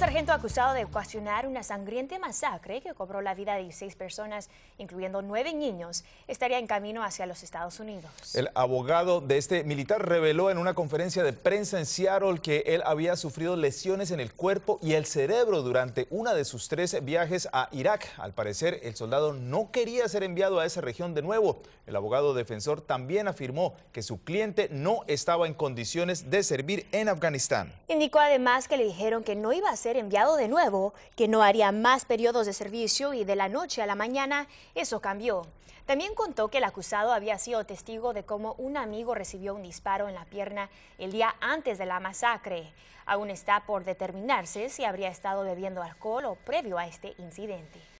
sargento acusado de ocasionar una sangriente masacre que cobró la vida de 16 personas, incluyendo nueve niños, estaría en camino hacia los Estados Unidos. El abogado de este militar reveló en una conferencia de prensa en Seattle que él había sufrido lesiones en el cuerpo y el cerebro durante una de sus tres viajes a Irak. Al parecer, el soldado no quería ser enviado a esa región de nuevo. El abogado defensor también afirmó que su cliente no estaba en condiciones de servir en Afganistán. Indicó además que le dijeron que no iba a ser enviado de nuevo, que no haría más periodos de servicio y de la noche a la mañana, eso cambió. También contó que el acusado había sido testigo de cómo un amigo recibió un disparo en la pierna el día antes de la masacre. Aún está por determinarse si habría estado bebiendo alcohol o previo a este incidente.